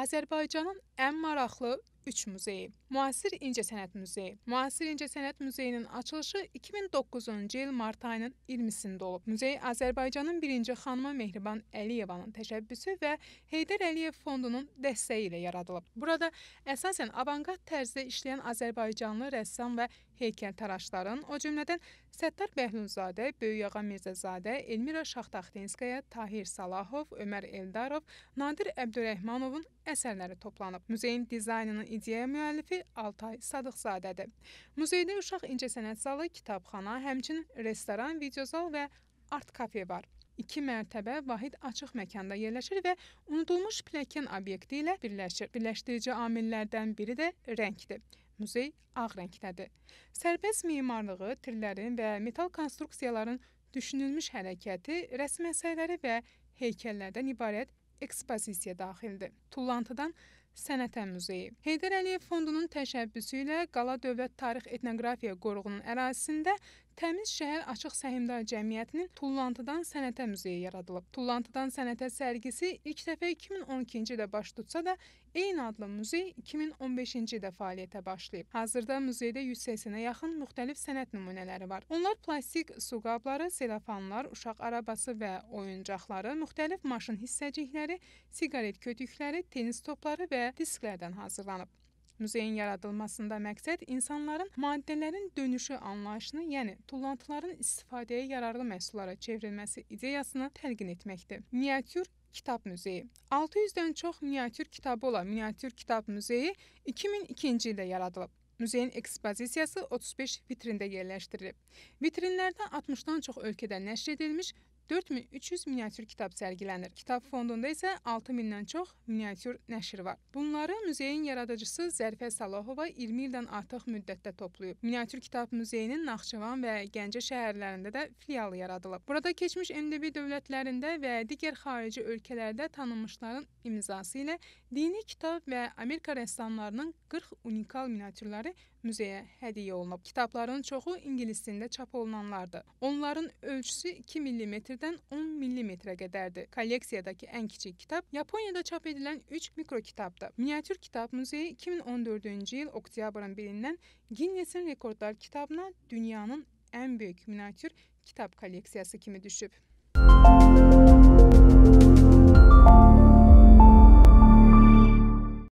Azərbaycanın ən maraqlı 3 muzeyi. Müasir İncəsənət Muzeyi. Müasir İncəsənət Muzeyinin açılışı 2009-cu il mart ayının 20-sində olub. Muzey Azərbaycanın birinci xanımı Mehriban Əliyevanın təşəbbüsü və Heydər Əliyev fondunun dəstəyi ilə yaradılıb. Burada əsasən avanqard tərzdə işləyən azərbaycanlı rəssam və heykəltaraşların, o cümlədən Səttar Bəhlulzadə, Böyükağa Mirzəzadə, Elmira Şaxtaxtinskaya, Tahir Salahov, Ömər Eldarov, Nadir Əbdürrəhmanovun əsərləri toplanıb. Muzeyin dizaynının ideya müəllifi Altay Sadıqzadədir. Muzeydə uşaq incəsənət zalı, kitabxana, həmçinin restoran, videozal və art kafe var. 2 mərtəbə vahid açıq məkanda yerləşir və unudulmuş pilləkən obyekti ilə birləşir. Birləşdirici amillərdən biri də rəngdir. Muzey ağ rəngdədir. Sərbəst memarlığı, tirlərin və metal konstruksiyaların düşünülmüş hərəkəti, rəsm əsərləri və heykəllərdən ibarət ekspozisiya daxildir. Tullantıdan sənətə muzeyi. Heydər Əliyev fondunun təşəbbüsü ilə Qala Dövlət Tarix Etnoqrafiya Qoruğunun ərazisində Təmiz şəhər açıq səhmdar cəmiyyətinin Tullantıdan sənətə muzeyi yaradılıb. Tullantıdan sənətə sərgisi ilk dəfə 2012-ci ildə baş tutsa da, eyni adlı muzey 2015-ci ildə fəaliyyətə başlayıb. Hazırda muzeydə 180-ə yaxın müxtəlif sənət nümunələri var. Onlar plastik su qabları, selofanlar, uşaq arabası və oyuncaqları, müxtəlif maşın hissəcikləri, siqaret kötükləri, tennis topları və və disklərdən hazırlanıb. Muzeyin yaradılmasında məqsəd insanların maddələrin dönüşü anlayışını, yəni tullantıların istifadəyə yararlı məhsullara çevrilməsi ideyasını təlqin etməkdir. Miniatür Kitab Muzeyi 600-dən çox miniatür kitabı olan Miniatür Kitab Muzeyi 2002-ci ildə yaradılıb. Muzeyin ekspozisiyası 35 vitrində yerləşdirilib. Vitrinlərdə 60-dan çox ölkədə nəşr edilmiş 4300 miniatür kitab sərgilənir. Kitab fondunda isə 6000-dən çox miniatür nəşr var. Bunları muzeyin yaradıcısı Zərfə Salahova 20 ildən artıq müddətdə toplayıb. Miniatür kitab muzeyinin Naxçıvan və Gəncə şəhərlərində də filialı yaradılıb. Burada keçmiş MDB dövlətlərində və digər xarici ölkələrdə tanınmışların imzası ilə dini kitab və Amerika rəssamlarının 40 unikal miniatürləri muzeyə hədiyyə olunub. Kitabların çoxu ingilis dilində çap olunanlardır. Onların ölçüsü 2 mm mm'den 10 milimetre kadardı. Koleksiyadaki en küçük kitap Japonya'da çap edilen 3 mikro kitaptı. Minyatür Kitap Müzeyi 2014 yıl oktyabrın birinden Guinness'in Rekorlar kitabına dünyanın en büyük minyatür kitap koleksiyası kimi düşüp